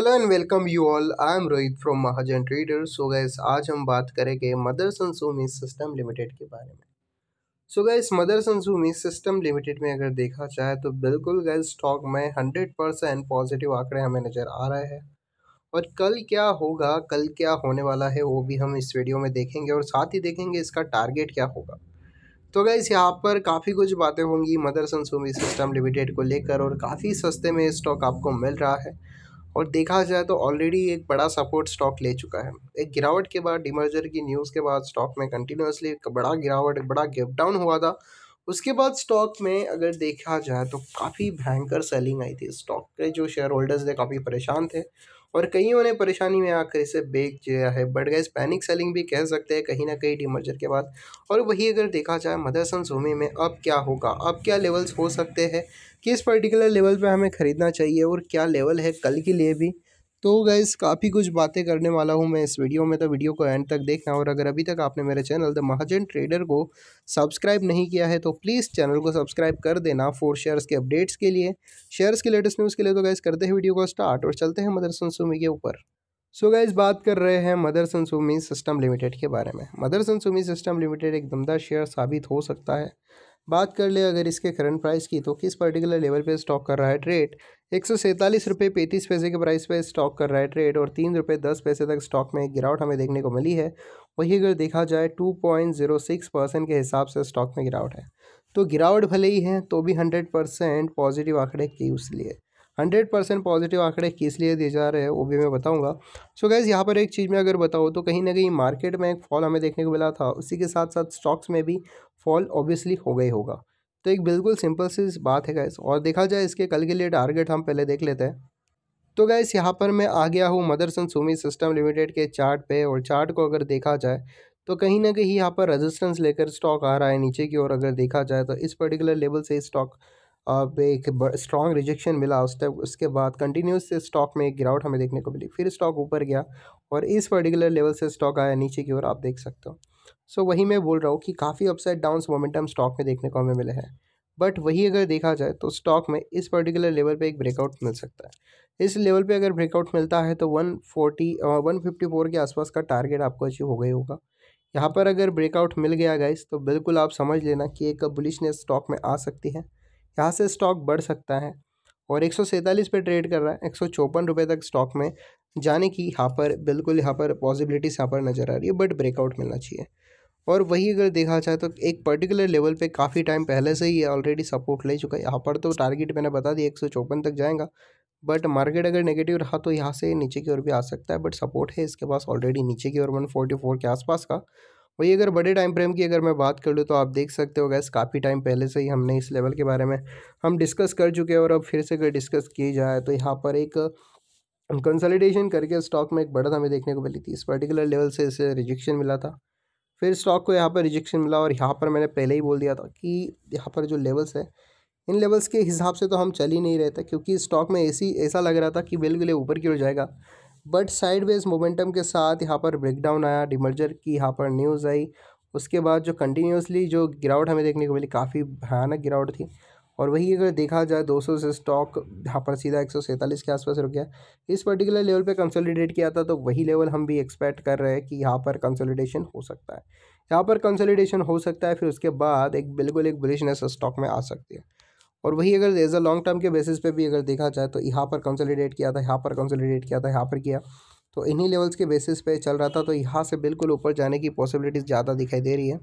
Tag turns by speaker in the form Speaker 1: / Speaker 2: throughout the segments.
Speaker 1: hello and welcome you all I am Rohit from Mahajan trader so guys आज हम बात करेंगे मदर सनसूमी सिस्टम लिमिटेड के बारे में so guys Motherson Sumi system limited में अगर देखा जाए तो बिल्कुल गैस स्टॉक में हंड्रेड परसेंट पॉजिटिव आंकड़े हमें नज़र आ रहे हैं और कल क्या होगा कल क्या होने वाला है वो भी हम इस वीडियो में देखेंगे और साथ ही देखेंगे इसका टारगेट क्या होगा तो गैस यहाँ पर काफ़ी कुछ बातें होंगी मदर सनसूमी सिस्टम लिमिटेड को लेकर और काफ़ी सस्ते में स्टॉक आपको मिल रहा है और देखा जाए तो ऑलरेडी एक बड़ा सपोर्ट स्टॉक ले चुका है एक गिरावट के बाद डिमर्जर की न्यूज़ के बाद स्टॉक में कंटिन्यूसली एक बड़ा गिरावट एक बड़ा गिप डाउन हुआ था उसके बाद स्टॉक में अगर देखा जाए तो काफ़ी भयंकर सेलिंग आई थी स्टॉक के जो शेयर होल्डर्स थे काफ़ी परेशान थे और कईयों ने परेशानी में आकर इसे बेच दिया है बट गैस पैनिक सेलिंग भी कह सकते हैं कहीं ना कहीं डिमर्जर के बाद और वही अगर देखा जाए मदरसन जोमी में अब क्या होगा अब क्या लेवल्स हो सकते हैं किस पर्टिकुलर लेवल पर हमें ख़रीदना चाहिए और क्या लेवल है कल के लिए भी तो गैस काफ़ी कुछ बातें करने वाला हूँ मैं इस वीडियो में तो वीडियो को एंड तक देखना और अगर अभी तक आपने मेरे चैनल द महाजन ट्रेडर को सब्सक्राइब नहीं किया है तो प्लीज़ चैनल को सब्सक्राइब कर देना फोर शेयर्स के अपडेट्स के लिए शेयर्स के लेटेस्ट न्यूज़ के लिए तो गैस करते हैं वीडियो को स्टार्ट और चलते हैं मदर सनसूमी के ऊपर सो so गाइज बात कर रहे हैं मदर सनसूमी सिस्टम लिमिटेड के बारे में मदर सनसूमी सिस्टम लिमिटेड एक दमदार शेयर साबित हो सकता है बात कर ले अगर इसके करंट प्राइस की तो किस पर्टिकुलर लेवल पे स्टॉक कर रहा है ट्रेड एक सौ सैंतालीस रुपये पैंतीस पैसे के प्राइस पे स्टॉक कर रहा है ट्रेड और तीन रुपये दस पैसे तक स्टॉक में गिरावट हमें देखने को मिली है वही अगर देखा जाए two point zero six percent के हिसाब से स्टॉक में गिरावट है तो गिरावट भले ही है तो भी हंड्रेड परसेंट पॉजिटिव आंकड़े की लिए हंड्रेड परसेंट पॉजिटिव आंकड़े किस लिए दिए जा रहे हैं वो भी मैं बताऊंगा सो गैस यहाँ पर एक चीज़ में अगर बताऊँ तो कहीं ना कहीं मार्केट में एक फॉल हमें देखने को मिला था उसी के साथ साथ स्टॉक्स में भी फॉल ऑब्वियसली हो गई होगा तो एक बिल्कुल सिंपल सी बात है गैस और देखा जाए इसके कल के लिए टारगेट हम पहले देख लेते हैं तो गैस यहाँ पर मैं आ गया हूँ मदरसन सुमी सिस्टम लिमिटेड के चार्ट पे और चार्ट को अगर देखा जाए तो कहीं ना कहीं यहाँ पर रेजिस्टेंस लेकर स्टॉक आ रहा है नीचे की ओर अगर देखा जाए तो इस पर्टिकुलर लेवल से स्टॉक अब एक स्ट्रॉन्ग रिजेक्शन मिला उस टाइम उसके बाद कंटिन्यूस से स्टॉक में एक गिरावट हमें देखने को मिली फिर स्टॉक ऊपर गया और इस पर्टिकुलर लेवल से स्टॉक आया नीचे की ओर आप देख सकते हो सो वही मैं बोल रहा हूँ कि काफ़ी अपसाइड डाउन मोमेंटम स्टॉक में देखने को हमें मिले हैं बट वही अगर देखा जाए तो स्टॉक में इस पर्टिकुलर लेवल पर एक ब्रेकआउट मिल सकता है इस लेवल पर अगर ब्रेकआउट मिलता है तो वन फोर्टी के आसपास का टारगेट आपको अचीव हो गया होगा यहाँ पर अगर ब्रेकआउट मिल गया गाइस तो बिल्कुल आप समझ लेना कि एक बुलिशनेस स्टॉक में आ सकती है यहाँ से स्टॉक बढ़ सकता है और एक सौ ट्रेड कर रहा है एक सौ तक स्टॉक में जाने की यहाँ पर बिल्कुल यहाँ पर पॉसिबिलिटीज़ यहाँ पर नज़र आ रही है बट ब्रेकआउट मिलना चाहिए और वही अगर देखा जाए तो एक पर्टिकुलर लेवल पे काफ़ी टाइम पहले से ही ऑलरेडी सपोर्ट ले चुका है यहाँ पर तो टारगेट मैंने बता दिया एक तक जाएगा बट मार्केट अगर नेगेटिव रहा तो यहाँ से नीचे की ओर भी आ सकता है बट सपोर्ट है इसके पास ऑलरेडी नीचे की ओर वन फोर्टी फोर के आसपास का वही अगर बड़े टाइम फ्रेम की अगर मैं बात कर लूँ तो आप देख सकते हो गैस काफ़ी टाइम पहले से ही हमने इस लेवल के बारे में हम डिस्कस कर चुके हैं और अब फिर से अगर डिस्कस किए जाए तो यहाँ पर एक कंसोलिडेशन करके स्टॉक में एक बढ़त हमें देखने को मिली थी इस पर्टिकुलर लेवल से इसे रिजेक्शन मिला था फिर स्टॉक को यहाँ पर रिजेक्शन मिला और यहाँ पर मैंने पहले ही बोल दिया था कि यहाँ पर जो लेवल्स है इन लेवल्स के हिसाब से तो हम चल ही नहीं रहे थे क्योंकि स्टॉक में ऐसी ऐसा लग रहा था कि बिल्कुल ऊपर की ओर जाएगा बट साइडवेज मोमेंटम के साथ यहाँ पर ब्रेकडाउन आया डिमर्जर की यहाँ पर न्यूज़ आई उसके बाद जो कंटिन्यूसली जो गिरावट हमें देखने को मिली काफ़ी भयानक गिरावट थी और वही अगर देखा जाए 200 से स्टॉक यहाँ पर सीधा एक के आसपास रुक गया इस पर्टिकुलर लेवल पे कंसोलिडेट किया था तो वही लेवल हम भी एक्सपेक्ट कर रहे हैं कि यहाँ पर कंसोलिडेशन हो सकता है यहाँ पर कंसोलिडेशन हो सकता है फिर उसके बाद एक बिल्कुल एक बुलिशनेस स्टॉक में आ सकती है और वही अगर एज अ लॉन्ग टर्म के बेसिस पे भी अगर देखा जाए तो यहाँ पर कंसोलिडेट किया था यहाँ पर कंसोलिडेट किया था यहाँ पर किया तो इन्हीं लेवल्स के बेसिस पे चल रहा था तो यहाँ से बिल्कुल ऊपर जाने की पॉसिबिलिटीज़ ज़्यादा दिखाई दे रही है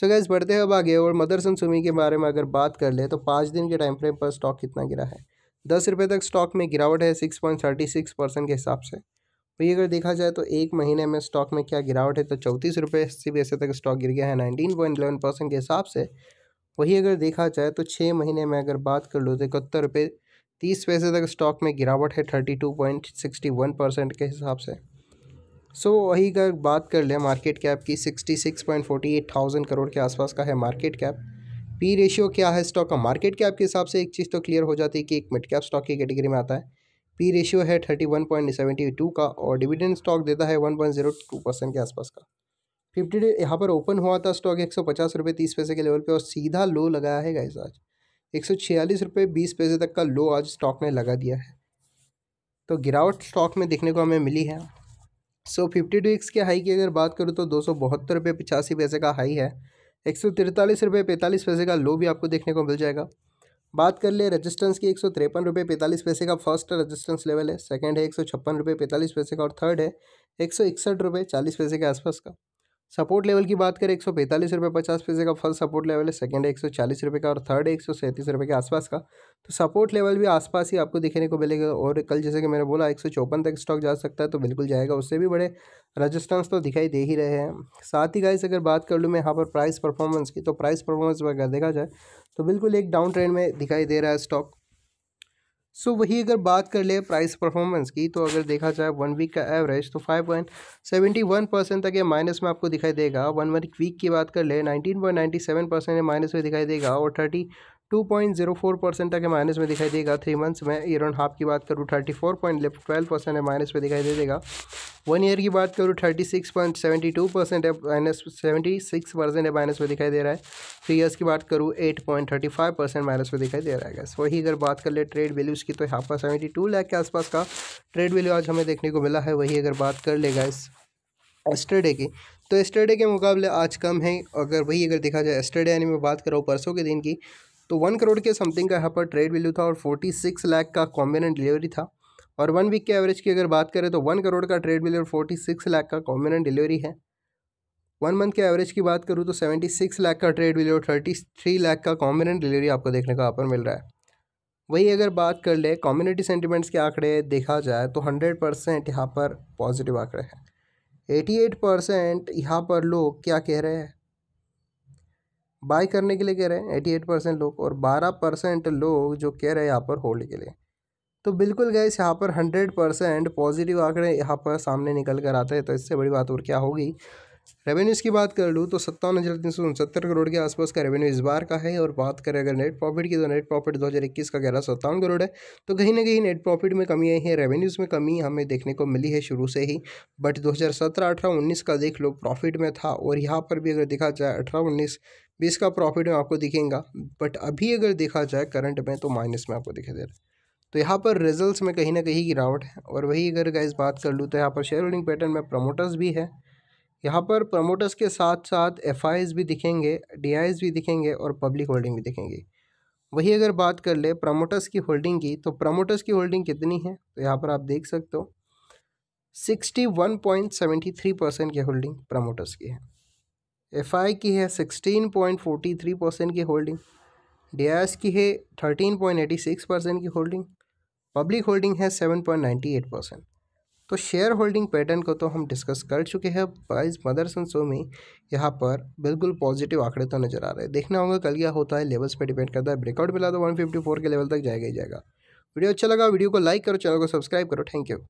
Speaker 1: सो गैस बढ़ते हैं अब आगे और मदर सन सुमी के बारे में अगर बात कर ले तो पाँच दिन के टाइम फ्रेम पर स्टॉक कितना गिरा है दस रुपये तक स्टॉक में गिरावट है six point thirty six percent के हिसाब से वही अगर देखा जाए तो एक महीने में स्टॉक में क्या गिरावट है तो चौंतीस रुपये सी e तक स्टॉक गिर गया है नाइनटीन पॉइंट परसेंट के हिसाब से वही अगर देखा जाए तो छः महीने में अगर बात कर लो तो इकहत्तर रुपये तीस पैसे तक स्टॉक में गिरावट है thirty two point sixty one percent के हिसाब से सो so, वही अगर बात कर लें मार्केट कैप की sixty six point forty eight thousand crore के आसपास का है मार्केट कैप पी रेशियो क्या है स्टॉक का मार्केट कैप के हिसाब से एक चीज़ तो क्लियर हो जाती है कि एक मिड कैप स्टॉक की कैटेगरी में आता है पी रेशियो है thirty one point seventy two का और डिविडेंड स्टॉक देता है one point zero two percent के आसपास का फिफ्टी डे यहाँ पर ओपन हुआ था स्टॉक एक सौ पचास रुपये तीस पैसे के लेवल पे और सीधा लो लगाया है गाइस आज एक सौ छियालीस रुपये बीस पैसे तक का लो आज स्टॉक ने लगा दिया है तो गिरावट स्टॉक में देखने को हमें मिली है सो फिफ्टी एक्स के हाई की अगर बात करूँ तो दो सौ बहत्तर रुपये पचासी पैसे का हाई है एक सौ तिरतालीस रुपये पैंतालीस पैसे का लो भी आपको देखने को मिल जाएगा बात कर ले रजिस्टेंस की एक सौ तिरपन रुपये पैंतालीस पैसे का फर्स्ट रजिस्टेंस लेवल है सेकेंड है एक सौ छप्पन रुपये पैंतालीस पैसे का और थर्ड है एक सौ इकसठ रुपये चालीस पैसे के आसपास का सपोर्ट लेवल की बात करें एक सौ पैंतालीस रुपये पचास पैसे का फर्स्ट सपोर्ट लेवल है सेकंड है एक सौ चालीस रुपये का और थर्ड है एक सौ सैंतीस रुपये के आसपास का तो सपोर्ट लेवल भी आसपास ही आपको देखने को मिलेगा और कल जैसे कि मैंने बोला एक सौ चौपन तक स्टॉक जा सकता है तो बिल्कुल जाएगा उससे भी बड़े रजिस्टेंस तो दिखाई दे ही रहे हैं साथ ही गाइस अगर बात कर लूँ मैं यहाँ पर प्राइस परफॉर्मेंस की तो प्राइस परफॉर्मेंस अगर देखा जाए तो बिल्कुल एक डाउन ट्रेंड में दिखाई दे रहा है स्टॉक सो वही अगर बात कर ले प्राइस परफॉर्मेंस की तो अगर देखा जाए वन वीक का एवरेज तो five point seventy one percent तक ये माइनस में आपको दिखाई देगा वन वन वीक की बात कर ले nineteen point ninety seven percent minus में दिखाई देगा और thirty two point zero four percent तक माइनस में दिखाई देगा थ्री मंथ्स में ईयर एंड हाफ की बात करूँ thirty four point twelve percent है माइनस में दिखाई दे देगा वन ईयर की बात करूँ thirty six point seventy two percent है माइनस सेवेंटी सिक्स परसेंट है माइनस में दिखाई दे रहा है थ्री ईयर्स की बात करूँ eight point thirty five percent minus में दिखाई दे रहा है वही अगर बात कर ले ट्रेड वैल्यूज़ की तो यहाँ पर सेवेंटी टू लाख के आसपास का ट्रेड वैल्यू आज हमें देखने को मिला है वही अगर बात कर लेगा इस एस्टरडे की तो एस्टरडे के मुकाबले आज कम है अगर वही अगर देखा जाए एस्टरडे यानी मैं बात कर रहा हूँ परसों के दिन की तो वन करोड़ के समथिंग का यहाँ पर ट्रेड वैल्यू था और फोर्टी सिक्स लाख का कॉम्बिनेंट डिलीवरी था और वन वीक के एवरेज की अगर बात करें तो वन करोड़ का ट्रेड वैल्यू और फोर्टी सिक्स लाख का कॉम्बिनेंट डिलीवरी है वन मंथ के एवरेज की बात करूँ तो सेवेंटी सिक्स लाख का ट्रेड वैल्यू और थर्टी थ्री लाख का कॉम्बिनेंट डिलीवरी आपको देखने का यहाँ पर मिल रहा है वही अगर बात कर ले कम्युनिटी सेंटिमेंट्स के आंकड़े देखा जाए तो हंड्रेड परसेंट यहाँ पर पॉजिटिव आंकड़े हैं एटी एट परसेंट यहाँ पर लोग क्या कह रहे हैं बाय करने के लिए कह रहे हैं एटी एट परसेंट लोग और बारह परसेंट लोग जो कह रहे हैं यहाँ पर होल्ड के लिए तो बिल्कुल गए यहाँ पर हंड्रेड परसेंट पॉजिटिव आंकड़े यहाँ पर सामने निकल कर आते हैं तो इससे बड़ी बात और क्या होगी रेवेन्यूज़ की बात कर लूँ तो सत्तावन हज़ार तीन सौ उनसत्तर करोड़ के आसपास का रेवेन्यू इस बार का है और बात करें अगर नेट प्रॉफिट की तो नेट प्रॉफिट दो हज़ार इक्कीस का ग्यारह सत्तावन करोड़ है तो कहीं ना कहीं नेट प्रॉफिट में कमी आई है रेवेन्यूज़ में कमी हमें देखने को मिली है शुरू से ही बट दो हज़ार सत्रह अठारह उन्नीस का देख लो प्रॉफिट में था और यहाँ पर भी अगर देखा जाए अठारह उन्नीस बीस का प्रॉफिट में आपको दिखेगा बट अभी अगर देखा जाए करंट में तो माइनस में आपको दिखाई दे रहा है तो यहाँ पर रिजल्ट में कहीं ना कहीं गिरावट है और वही अगर गाइज बात कर लूँ तो यहाँ पर शेयर होल्डिंग पैटर्न में प्रमोटर्स भी है यहाँ पर प्रमोटर्स के साथ साथ एफ भी दिखेंगे डी भी दिखेंगे और पब्लिक होल्डिंग भी दिखेंगे वही अगर बात कर ले प्रमोटर्स की होल्डिंग की तो प्रमोटर्स की होल्डिंग कितनी है तो यहाँ पर आप देख सकते हो sixty one point seventy three percent की होल्डिंग प्रमोटर्स की है एफ की है sixteen point forty three percent की होल्डिंग डी की है thirteen point eighty six percent की होल्डिंग पब्लिक होल्डिंग है seven point ninety eight percent तो शेयर होल्डिंग पैटर्न को तो हम डिस्कस कर चुके हैं प्राइस मदर्स शो में यहाँ पर बिल्कुल पॉजिटिव आंकड़े तो नजर आ रहे हैं देखना होगा कल क्या होता है लेवल्स पर डिपेंड करता है ब्रेकआउट मिला तो 154 के लेवल तक जाएगा ही जाएगा वीडियो अच्छा लगा वीडियो को लाइक करो चैनल को सब्सक्राइब करो थैंक यू